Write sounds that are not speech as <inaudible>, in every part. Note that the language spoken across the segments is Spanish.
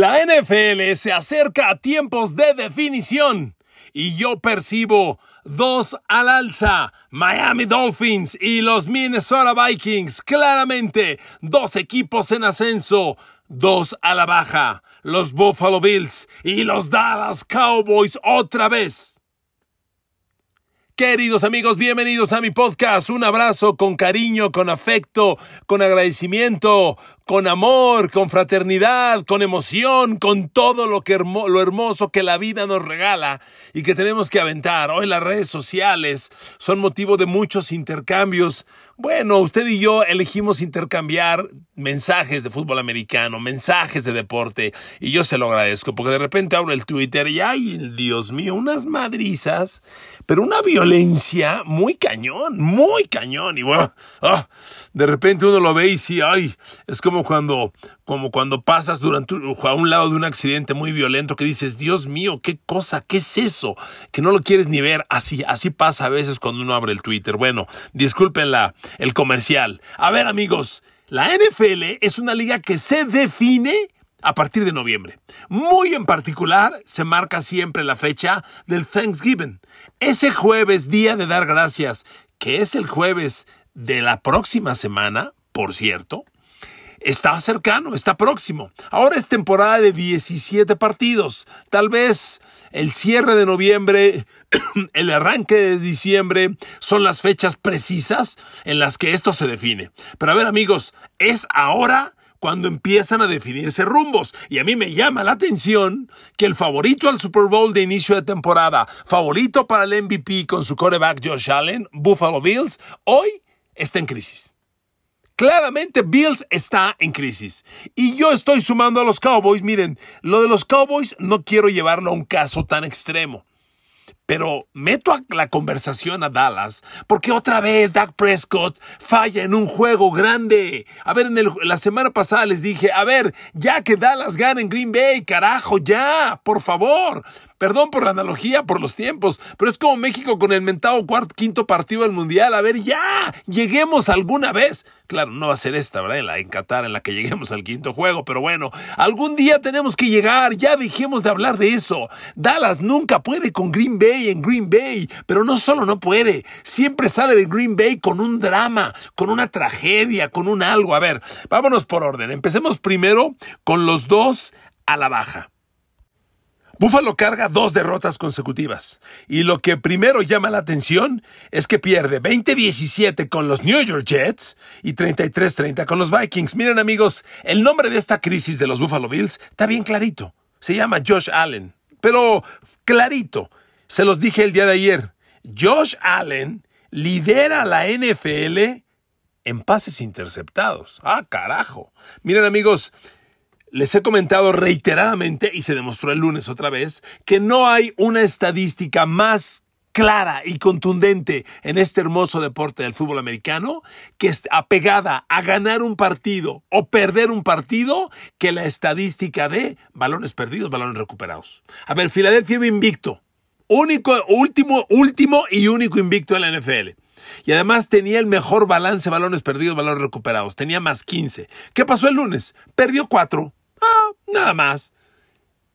La NFL se acerca a tiempos de definición y yo percibo dos al alza. Miami Dolphins y los Minnesota Vikings, claramente dos equipos en ascenso, dos a la baja. Los Buffalo Bills y los Dallas Cowboys otra vez. Queridos amigos, bienvenidos a mi podcast. Un abrazo con cariño, con afecto, con agradecimiento, con amor, con fraternidad, con emoción, con todo lo, que lo hermoso que la vida nos regala y que tenemos que aventar. Hoy las redes sociales son motivo de muchos intercambios. Bueno, usted y yo elegimos intercambiar mensajes de fútbol americano, mensajes de deporte, y yo se lo agradezco, porque de repente abro el Twitter y, ay, Dios mío, unas madrizas, pero una violencia muy cañón, muy cañón, y bueno, ah, de repente uno lo ve y sí, ay, es como como cuando, como cuando pasas durante, a un lado de un accidente muy violento que dices, Dios mío, qué cosa, qué es eso, que no lo quieres ni ver. Así, así pasa a veces cuando uno abre el Twitter. Bueno, disculpen el comercial. A ver, amigos, la NFL es una liga que se define a partir de noviembre. Muy en particular se marca siempre la fecha del Thanksgiving. Ese jueves, día de dar gracias, que es el jueves de la próxima semana, por cierto, está cercano, está próximo. Ahora es temporada de 17 partidos. Tal vez el cierre de noviembre, <clears throat> el arranque de diciembre son las fechas precisas en las que esto se define. Pero a ver amigos, es ahora cuando empiezan a definirse rumbos. Y a mí me llama la atención que el favorito al Super Bowl de inicio de temporada, favorito para el MVP con su coreback Josh Allen, Buffalo Bills, hoy está en crisis. Claramente Bills está en crisis. Y yo estoy sumando a los Cowboys. Miren, lo de los Cowboys no quiero llevarlo a un caso tan extremo. Pero meto a la conversación a Dallas porque otra vez Dak Prescott falla en un juego grande. A ver, en la semana pasada les dije, a ver, ya que Dallas gana en Green Bay, carajo, ya, por favor. Perdón por la analogía, por los tiempos, pero es como México con el mentado cuarto, quinto partido del Mundial. A ver, ya, lleguemos alguna vez. Claro, no va a ser esta, ¿verdad? En la en Qatar, en la que lleguemos al quinto juego, pero bueno, algún día tenemos que llegar, ya dejemos de hablar de eso. Dallas nunca puede con Green Bay en Green Bay, pero no solo no puede, siempre sale de Green Bay con un drama, con una tragedia, con un algo. A ver, vámonos por orden. Empecemos primero con los dos a la baja. Buffalo carga dos derrotas consecutivas y lo que primero llama la atención es que pierde 20-17 con los New York Jets y 33-30 con los Vikings. Miren amigos, el nombre de esta crisis de los Buffalo Bills está bien clarito. Se llama Josh Allen, pero clarito. Se los dije el día de ayer. Josh Allen lidera la NFL en pases interceptados. Ah, carajo. Miren amigos, les he comentado reiteradamente, y se demostró el lunes otra vez, que no hay una estadística más clara y contundente en este hermoso deporte del fútbol americano que es apegada a ganar un partido o perder un partido que la estadística de balones perdidos, balones recuperados. A ver, Filadelfia invicto. Único, último, último y único invicto de la NFL. Y además tenía el mejor balance balones perdidos, balones recuperados. Tenía más 15. ¿Qué pasó el lunes? Perdió 4. Ah, nada más.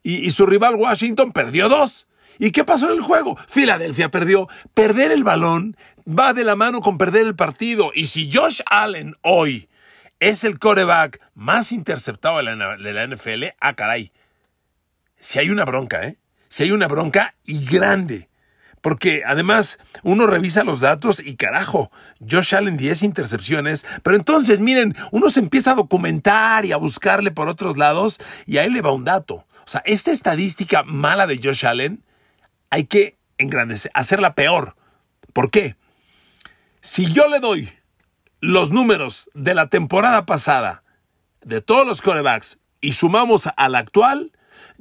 Y, su rival Washington perdió dos. ¿Y qué pasó en el juego? Filadelfia perdió. Perder el balón va de la mano con perder el partido. Y si Josh Allen hoy es el coreback más interceptado de la, de la NFL, ah, caray. Si hay una bronca, ¿eh? Si hay una bronca y grande. Porque además uno revisa los datos y carajo, Josh Allen 10 intercepciones, pero entonces miren, uno se empieza a documentar y a buscarle por otros lados y ahí le va un dato. O sea, esta estadística mala de Josh Allen hay que engrandecer, hacerla peor. ¿Por qué? Si yo le doy los números de la temporada pasada de todos los corebacks y sumamos al actual,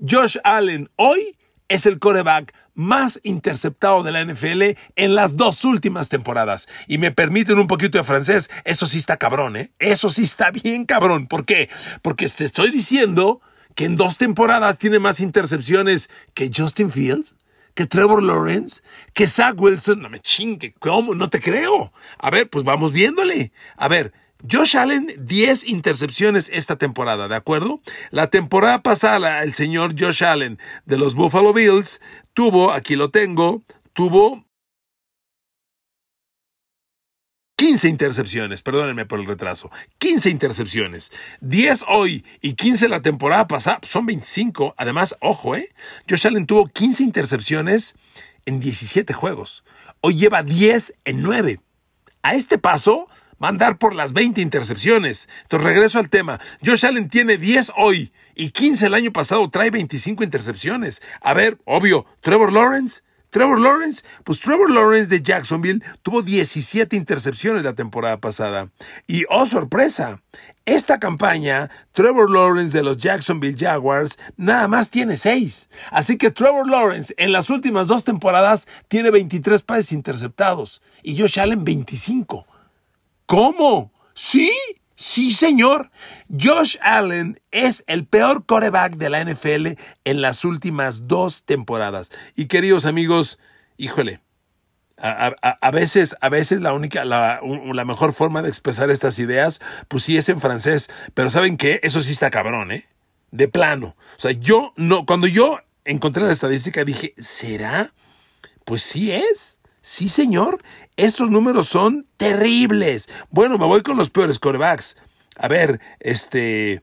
Josh Allen hoy es el coreback más interceptado de la NFL en las dos últimas temporadas. Y me permiten un poquito de francés, eso sí está cabrón, ¿eh? Eso sí está bien cabrón. ¿Por qué? Porque te estoy diciendo que en dos temporadas tiene más intercepciones que Justin Fields, que Trevor Lawrence, que Zach Wilson. No me chingue, ¿cómo? No te creo. A ver, pues vamos viéndole. A ver, Josh Allen, 10 intercepciones esta temporada, ¿de acuerdo? La temporada pasada, el señor Josh Allen de los Buffalo Bills tuvo, aquí lo tengo, tuvo 15 intercepciones, perdónenme por el retraso, 15 intercepciones, 10 hoy y 15 la temporada pasada, pues son 25, además, ojo, ¿eh? Josh Allen tuvo 15 intercepciones en 17 juegos, hoy lleva 10 en 9. A este paso, mandar por las 20 intercepciones. Entonces regreso al tema. Josh Allen tiene 10 hoy y 15 el año pasado, trae 25 intercepciones. A ver, obvio, Trevor Lawrence. Trevor Lawrence, pues Trevor Lawrence de Jacksonville tuvo 17 intercepciones la temporada pasada. Y oh sorpresa, esta campaña, Trevor Lawrence de los Jacksonville Jaguars nada más tiene 6. Así que Trevor Lawrence en las últimas dos temporadas tiene 23 pases interceptados y Josh Allen 25. ¿Cómo? ¿Sí? Sí, señor. Josh Allen es el peor coreback de la NFL en las últimas dos temporadas. Y queridos amigos, híjole, a, veces, a veces la única, la, la, mejor forma de expresar estas ideas, pues sí es en francés. Pero ¿saben qué? Eso sí está cabrón, ¿eh? De plano. O sea, yo no, cuando yo encontré la estadística dije, ¿será? Pues sí es. Sí, señor, estos números son terribles. Bueno, me voy con los peores corebacks. A ver, este.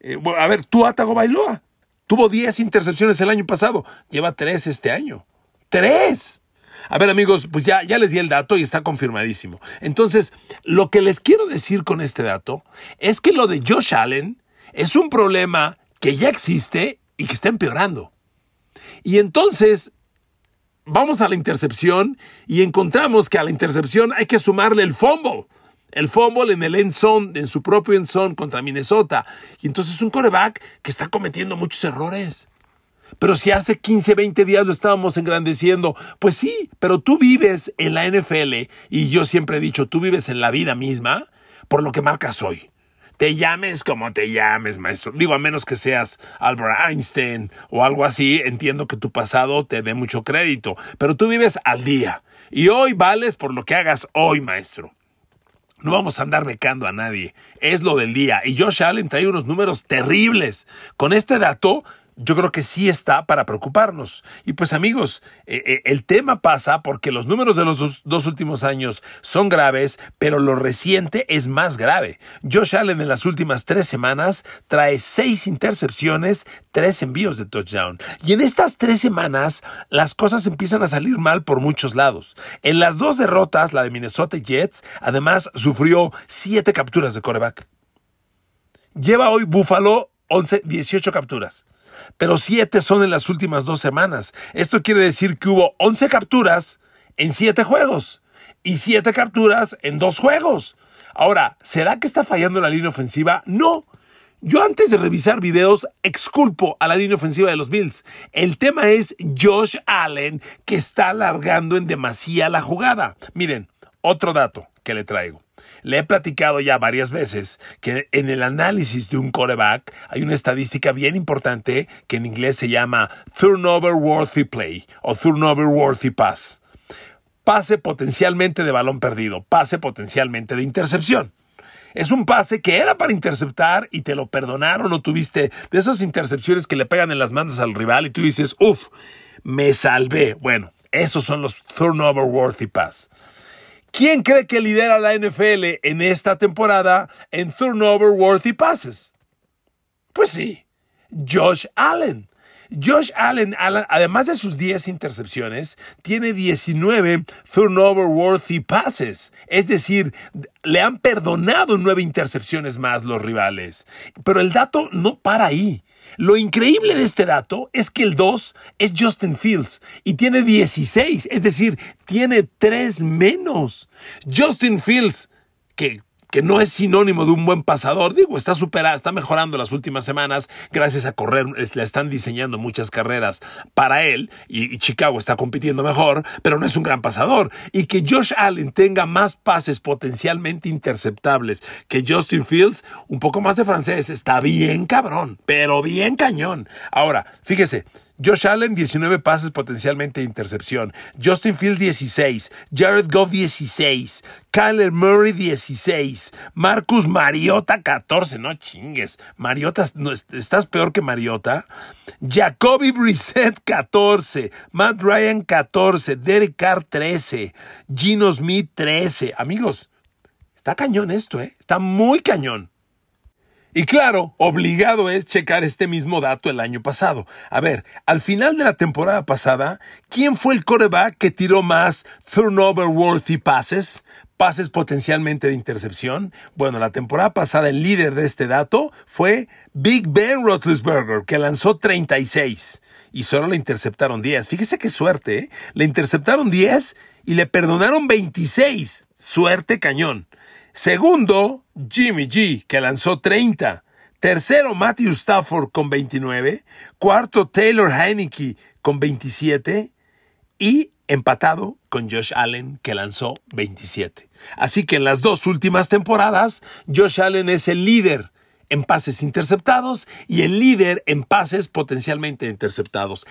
Eh, a ver, tú Atago Bailoa. Tuvo 10 intercepciones el año pasado. Lleva 3 este año. ¡Tres! A ver, amigos, pues ya, ya les di el dato y está confirmadísimo. Entonces, lo que les quiero decir con este dato es que lo de Josh Allen es un problema que ya existe y que está empeorando. Y entonces, vamos a la intercepción y encontramos que a la intercepción hay que sumarle el fumble. El fumble en el end zone, en su propio end zone contra Minnesota. Y entonces es un coreback que está cometiendo muchos errores. Pero si hace 15, 20 días lo estábamos engrandeciendo, pues sí, pero tú vives en la NFL y yo siempre he dicho, tú vives en la vida misma por lo que marcas hoy te llames como te llames, maestro. Digo, a menos que seas Albert Einstein o algo así, entiendo que tu pasado te dé mucho crédito, pero tú vives al día y hoy vales por lo que hagas hoy, maestro. No vamos a andar becando a nadie. Es lo del día. Y Josh Allen trae unos números terribles. Con este dato yo creo que sí está para preocuparnos. Y pues amigos, eh, eh, el tema pasa porque los números de los dos, últimos años son graves, pero lo reciente es más grave. Josh Allen en las últimas tres semanas trae seis intercepciones, tres envíos de touchdown. Y en estas tres semanas las cosas empiezan a salir mal por muchos lados. En las dos derrotas, la de Minnesota Jets, además sufrió siete capturas de coreback. Lleva hoy Buffalo 11, 18 capturas pero 7 son en las últimas dos semanas. Esto quiere decir que hubo 11 capturas en 7 juegos y 7 capturas en 2 juegos. Ahora, ¿será que está fallando la línea ofensiva? No. Yo antes de revisar videos exculpo a la línea ofensiva de los Bills. El tema es Josh Allen que está alargando en demasía la jugada. Miren, otro dato le traigo. Le he platicado ya varias veces que en el análisis de un coreback hay una estadística bien importante que en inglés se llama turnover worthy play o turnover worthy pass. Pase potencialmente de balón perdido, pase potencialmente de intercepción. Es un pase que era para interceptar y te lo perdonaron o tuviste de esas intercepciones que le pegan en las manos al rival y tú dices, uff, me salvé. Bueno, esos son los turnover worthy pass. ¿Quién cree que lidera la NFL en esta temporada en turnover worthy passes? Pues sí, Josh Allen. Josh Allen, además de sus 10 intercepciones, tiene 19 turnover worthy passes. Es decir, le han perdonado 9 intercepciones más los rivales. Pero el dato no para ahí. Lo increíble de este dato es que el 2 es Justin Fields y tiene 16, es decir, tiene 3 menos. Justin Fields, que que no es sinónimo de un buen pasador. Digo, está superada, está mejorando las últimas semanas gracias a correr, le están diseñando muchas carreras para él y, Chicago está compitiendo mejor, pero no es un gran pasador. Y que Josh Allen tenga más pases potencialmente interceptables que Justin Fields, un poco más de francés, está bien cabrón, pero bien cañón. Ahora, fíjese, Josh Allen, 19 pases potencialmente de intercepción. Justin Field, 16. Jared Goff, 16. Kyler Murray, 16. Marcus Mariota, 14. No chingues. Mariota, estás peor que Mariota. Jacoby Brissett, 14. Matt Ryan, 14. Derek Carr, 13. Gino Smith, 13. Amigos, está cañón esto, ¿eh? Está muy cañón. Y claro, obligado es checar este mismo dato el año pasado. A ver, al final de la temporada pasada, ¿quién fue el coreback que tiró más turnover worthy passes? Pases potencialmente de intercepción. Bueno, la temporada pasada el líder de este dato fue Big Ben Roethlisberger, que lanzó 36 y solo le interceptaron 10. Fíjese qué suerte, ¿eh? Le interceptaron 10 y le perdonaron 26. Suerte cañón. Segundo, Jimmy G, que lanzó 30. Tercero, Matthew Stafford con 29. Cuarto, Taylor Heineke con 27. Y empatado con Josh Allen, que lanzó 27. Así que en las dos últimas temporadas, Josh Allen es el líder en pases interceptados y el líder en pases potencialmente interceptados.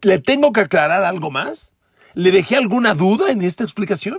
¿Le tengo que aclarar algo más? ¿Le dejé alguna duda en esta explicación?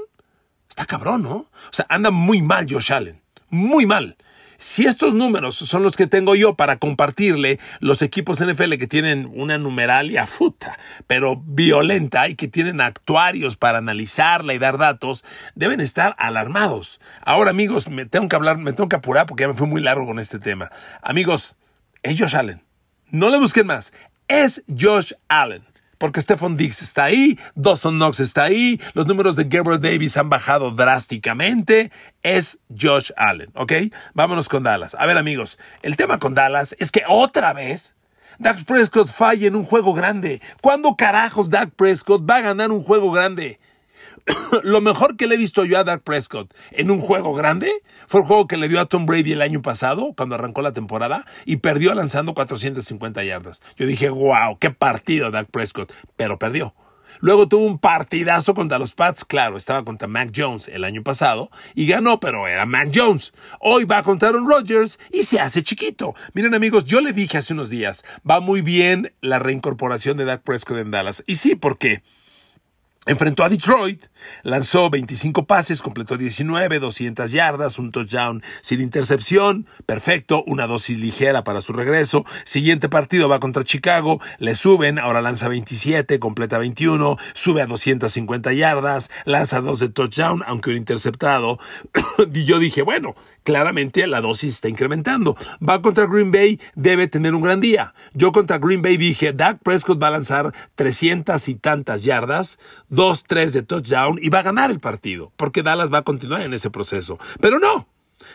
Está cabrón, ¿no? O sea, anda muy mal Josh Allen. Muy mal. Si estos números son los que tengo yo para compartirle los equipos NFL que tienen una numeralia futa, pero violenta y que tienen actuarios para analizarla y dar datos, deben estar alarmados. Ahora, amigos, me tengo que hablar, me tengo que apurar porque ya me fue muy largo con este tema. Amigos, es Josh Allen. No le busquen más. Es Josh Allen porque Stephon Diggs está ahí, Dawson Knox está ahí, los números de Gabriel Davis han bajado drásticamente, es Josh Allen, ¿ok? Vámonos con Dallas. A ver amigos, el tema con Dallas es que otra vez Dak Prescott falla en un juego grande. ¿Cuándo carajos Dak Prescott va a ganar un juego grande? <coughs> lo mejor que le he visto yo a Dak Prescott en un juego grande fue el juego que le dio a Tom Brady el año pasado, cuando arrancó la temporada, y perdió lanzando 450 yardas. Yo dije, wow, qué partido Dak Prescott, pero perdió. Luego tuvo un partidazo contra los Pats, claro, estaba contra Mac Jones el año pasado y ganó, pero era Mac Jones. Hoy va contra Aaron Rodgers y se hace chiquito. Miren amigos, yo le dije hace unos días, va muy bien la reincorporación de Dak Prescott en Dallas. Y sí, ¿por qué? Enfrentó a Detroit, lanzó 25 pases, completó 19, 200 yardas, un touchdown sin intercepción, perfecto, una dosis ligera para su regreso. Siguiente partido va contra Chicago, le suben, ahora lanza 27, completa 21, sube a 250 yardas, lanza dos de touchdown, aunque un interceptado. <coughs> y yo dije, bueno, claramente la dosis está incrementando. Va contra Green Bay, debe tener un gran día. Yo contra Green Bay dije, Doug Prescott va a lanzar 300 y tantas yardas, dos, tres de touchdown y va a ganar el partido, porque Dallas va a continuar en ese proceso. Pero no,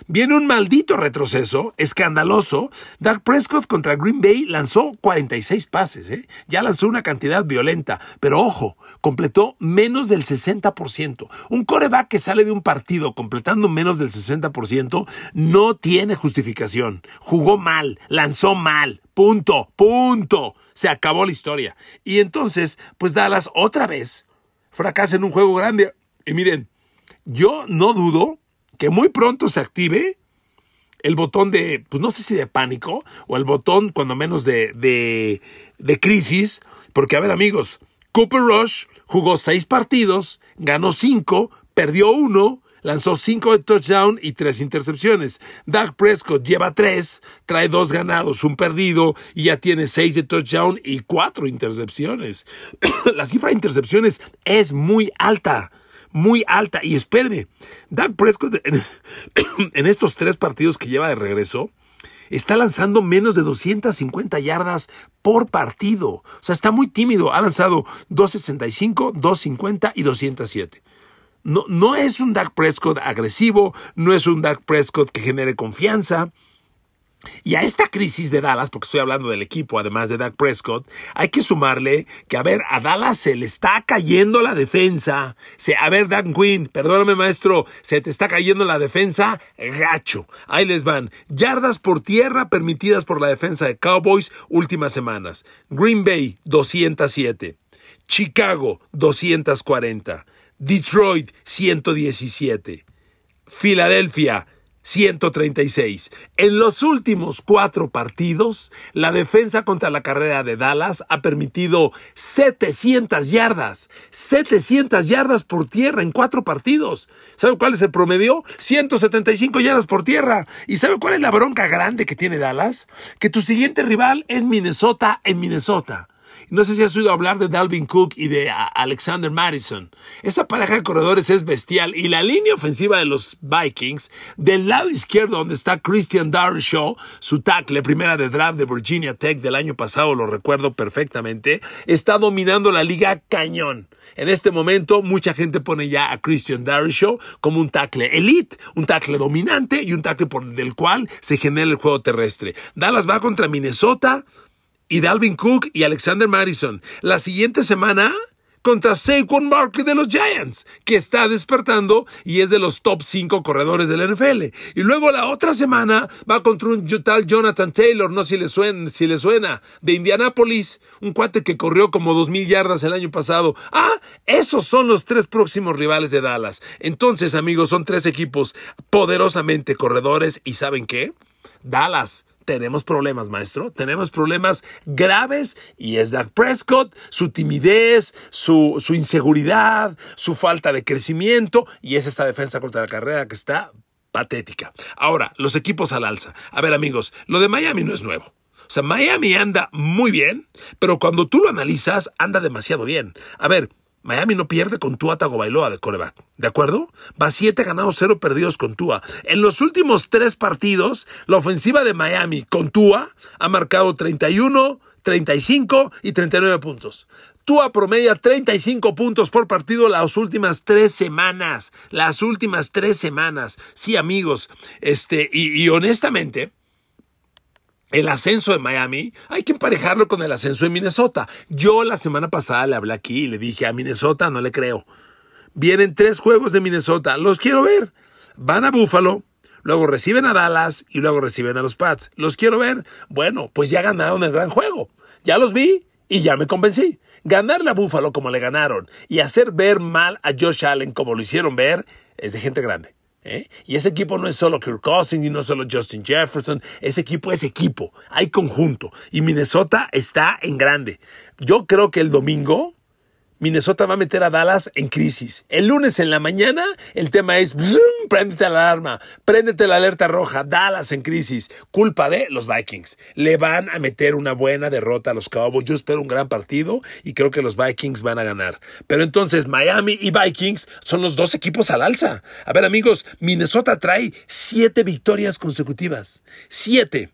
Viene un maldito retroceso, escandaloso. Dark Prescott contra Green Bay lanzó 46 pases, ¿eh? ya lanzó una cantidad violenta, pero ojo, completó menos del 60%. Un coreback que sale de un partido completando menos del 60% no tiene justificación. Jugó mal, lanzó mal, punto, punto. Se acabó la historia. Y entonces, pues Dallas otra vez fracasa en un juego grande. Y miren, yo no dudo que muy pronto se active el botón de, pues no sé si de pánico, o el botón cuando menos de, de, crisis, porque a ver amigos, Cooper Rush jugó seis partidos, ganó cinco, perdió uno, lanzó cinco de touchdown y tres intercepciones. Doug Prescott lleva tres, trae dos ganados, un perdido y ya tiene seis de touchdown y cuatro intercepciones. <coughs> la cifra de intercepciones es muy alta muy alta. Y espérenme, Dak Prescott <coughs> en, estos tres partidos que lleva de regreso, está lanzando menos de 250 yardas por partido. O sea, está muy tímido. Ha lanzado 265, 250 y 207. No, no es un Dak Prescott agresivo, no es un Dak Prescott que genere confianza. Y a esta crisis de Dallas, porque estoy hablando del equipo, además de Dak Prescott, hay que sumarle que, a ver, a Dallas se le está cayendo la defensa. a ver, Dan Quinn, perdóname maestro, se te está cayendo la defensa gacho. Ahí les van. Yardas por tierra permitidas por la defensa de Cowboys últimas semanas. Green Bay, 207. Chicago, 240. Detroit, 117. Filadelfia, 136. En los últimos cuatro partidos, la defensa contra la carrera de Dallas ha permitido 700 yardas. 700 yardas por tierra en cuatro partidos. ¿Sabe cuál es el promedio? 175 yardas por tierra. ¿Y sabe cuál es la bronca grande que tiene Dallas? Que tu siguiente rival es Minnesota en Minnesota. No sé si has oído hablar de Dalvin Cook y de ah, Alexander Madison. Esa pareja de corredores es bestial y la línea ofensiva de los Vikings, del lado izquierdo donde está Christian darshaw su tackle, primera de draft de Virginia Tech del año pasado, lo recuerdo perfectamente, está dominando la liga cañón. En este momento, mucha gente pone ya a Christian Show como un tackle elite, un tackle dominante y un tackle por del cual se genera el juego terrestre. Dallas va contra Minnesota y Dalvin Cook y Alexander Madison. La siguiente semana contra Saquon Barkley de los Giants, que está despertando y es de los top 5 corredores del NFL. Y luego la otra semana va contra un tal Jonathan Taylor, no si le suena, si le suena de Indianápolis, un cuate que corrió como 2000 yardas el año pasado. Ah, esos son los tres próximos rivales de Dallas. Entonces, amigos, son tres equipos poderosamente corredores y ¿saben qué? Dallas tenemos problemas, maestro. Tenemos problemas graves y es Dak Prescott, su timidez, su, su inseguridad, su falta de crecimiento y es esta defensa contra la carrera que está patética. Ahora, los equipos al alza. A ver, amigos, lo de Miami no es nuevo. O sea, Miami anda muy bien, pero cuando tú lo analizas, anda demasiado bien. A ver, Miami no pierde con Tua Tagovailoa de coreback, ¿de acuerdo? Va 7 ganados, 0 perdidos con Tua. En los últimos 3 partidos, la ofensiva de Miami con Tua ha marcado 31, 35 y 39 puntos. Tua promedia 35 puntos por partido las últimas tres semanas. Las últimas tres semanas. Sí, amigos. Este, y, y honestamente, el ascenso de Miami hay que emparejarlo con el ascenso de Minnesota. Yo la semana pasada le hablé aquí y le dije a Minnesota no le creo. Vienen tres juegos de Minnesota, los quiero ver. Van a Buffalo, luego reciben a Dallas y luego reciben a los Pats. Los quiero ver. Bueno, pues ya ganaron el gran juego. Ya los vi y ya me convencí. Ganarle a Buffalo como le ganaron y hacer ver mal a Josh Allen como lo hicieron ver es de gente grande. ¿Eh? Y ese equipo no es solo Kirk Cousins y no solo Justin Jefferson. Ese equipo es equipo. Hay conjunto. Y Minnesota está en grande. Yo creo que el domingo Minnesota va a meter a Dallas en crisis. El lunes en la mañana, el tema es, brum, la alarma, préndete la alerta roja, Dallas en crisis, culpa de los Vikings. Le van a meter una buena derrota a los Cowboys. Yo espero un gran partido y creo que los Vikings van a ganar. Pero entonces Miami y Vikings son los dos equipos al alza. A ver amigos, Minnesota trae siete victorias consecutivas. Siete.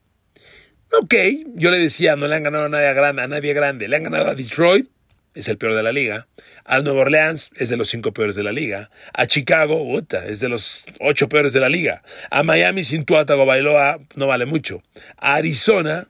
Ok, yo le decía, no le han ganado nadie a nadie grande. Le han ganado a Detroit, es el peor de la liga. A Nueva Orleans es de los cinco peores de la liga. A Chicago, puta, es de los ocho peores de la liga. A Miami sin Tuatago Bailoa no vale mucho. A Arizona,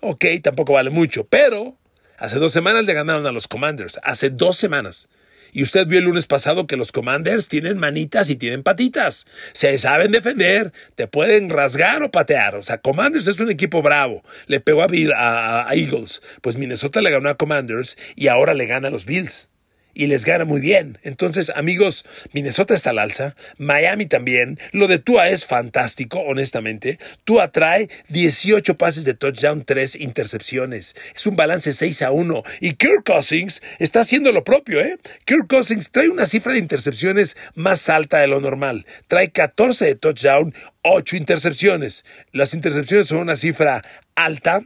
ok, tampoco vale mucho. Pero hace dos semanas le ganaron a los Commanders. Hace dos semanas. Y usted vio el lunes pasado que los commanders tienen manitas y tienen patitas. Se saben defender, te pueden rasgar o patear. O sea, commanders es un equipo bravo. Le pegó a, Bill, a, Eagles. Pues Minnesota le ganó a commanders y ahora le gana a los Bills y les gana muy bien. Entonces, amigos, Minnesota está al alza, Miami también. Lo de Tua es fantástico, honestamente. Tua trae 18 pases de touchdown, 3 intercepciones. Es un balance 6 a 1. Y Kirk Cousins está haciendo lo propio, ¿eh? Kirk Cousins trae una cifra de intercepciones más alta de lo normal. Trae 14 de touchdown, 8 intercepciones. Las intercepciones son una cifra alta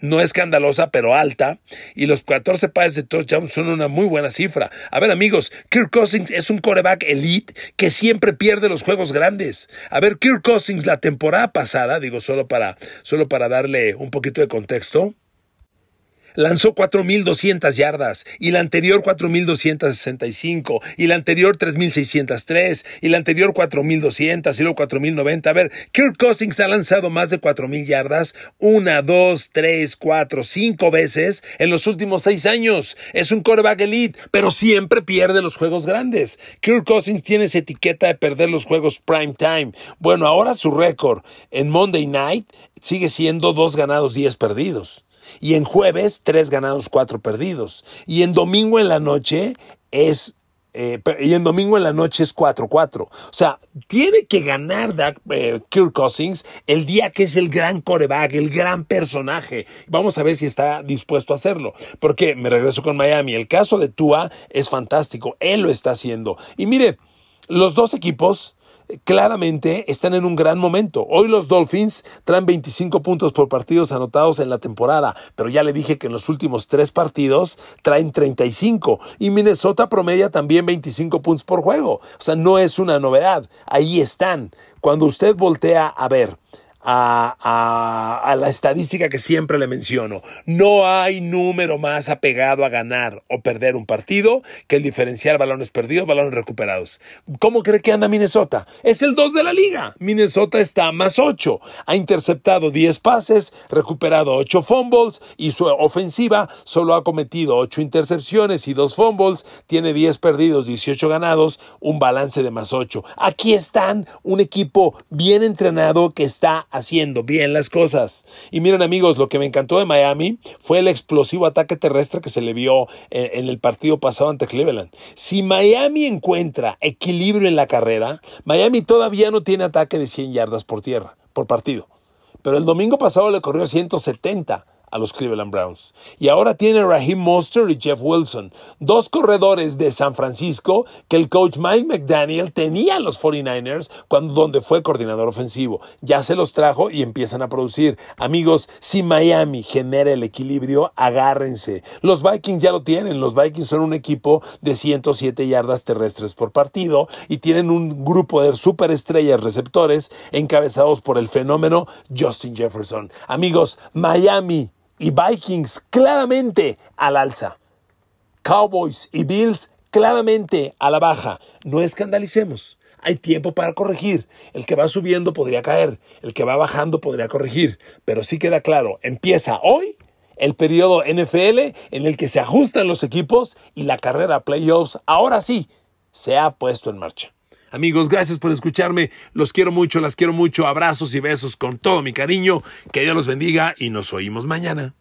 no escandalosa, pero alta, y los 14 pases de touchdown son una muy buena cifra. A ver, amigos, Kirk Cousins es un coreback elite que siempre pierde los juegos grandes. A ver, Kirk Cousins la temporada pasada, digo solo para, solo para darle un poquito de contexto, lanzó 4.200 yardas y la anterior 4.265 y la anterior 3.603 y la anterior 4.200 y luego 4.090. A ver, Kirk Cousins ha lanzado más de 4.000 yardas una, dos, tres, cuatro, cinco veces en los últimos seis años. Es un coreback elite, pero siempre pierde los juegos grandes. Kirk Cousins tiene esa etiqueta de perder los juegos prime time. Bueno, ahora su récord en Monday Night sigue siendo dos ganados, diez perdidos. Y en jueves, tres ganados, cuatro perdidos. Y en domingo en la noche es. Eh, y en domingo en la noche es 4-4. O sea, tiene que ganar Dak, eh, Kirk Cousins el día que es el gran coreback, el gran personaje. Vamos a ver si está dispuesto a hacerlo. Porque me regreso con Miami. El caso de Tua es fantástico. Él lo está haciendo. Y mire, los dos equipos claramente están en un gran momento. Hoy los Dolphins traen 25 puntos por partidos anotados en la temporada, pero ya le dije que en los últimos tres partidos traen 35 y Minnesota promedia también 25 puntos por juego. O sea, no es una novedad. Ahí están. Cuando usted voltea a ver a, la estadística que siempre le menciono. No hay número más apegado a ganar o perder un partido que el diferenciar balones perdidos, balones recuperados. ¿Cómo cree que anda Minnesota? Es el 2 de la liga. Minnesota está más 8. Ha interceptado 10 pases, recuperado 8 fumbles y su ofensiva solo ha cometido 8 intercepciones y 2 fumbles. Tiene 10 perdidos, 18 ganados, un balance de más 8. Aquí están un equipo bien entrenado que está haciendo bien las cosas. Y miren amigos, lo que me encantó de Miami fue el explosivo ataque terrestre que se le vio eh, en, el partido pasado ante Cleveland. Si Miami encuentra equilibrio en la carrera, Miami todavía no tiene ataque de 100 yardas por tierra, por partido. Pero el domingo pasado le corrió 170 los Cleveland Browns. Y ahora tiene Raheem Monster y Jeff Wilson, dos corredores de San Francisco que el coach Mike McDaniel tenía en los 49ers cuando donde fue coordinador ofensivo. Ya se los trajo y empiezan a producir. Amigos, si Miami genera el equilibrio, agárrense. Los Vikings ya lo tienen. Los Vikings son un equipo de 107 yardas terrestres por partido y tienen un grupo de superestrellas receptores encabezados por el fenómeno Justin Jefferson. Amigos, Miami y Vikings claramente al alza. Cowboys y Bills claramente a la baja. No escandalicemos. Hay tiempo para corregir. El que va subiendo podría caer. El que va bajando podría corregir. Pero sí queda claro, empieza hoy el periodo NFL en el que se ajustan los equipos y la carrera playoffs ahora sí se ha puesto en marcha. Amigos, gracias por escucharme. Los quiero mucho, las quiero mucho. Abrazos y besos con todo mi cariño. Que Dios los bendiga y nos oímos mañana.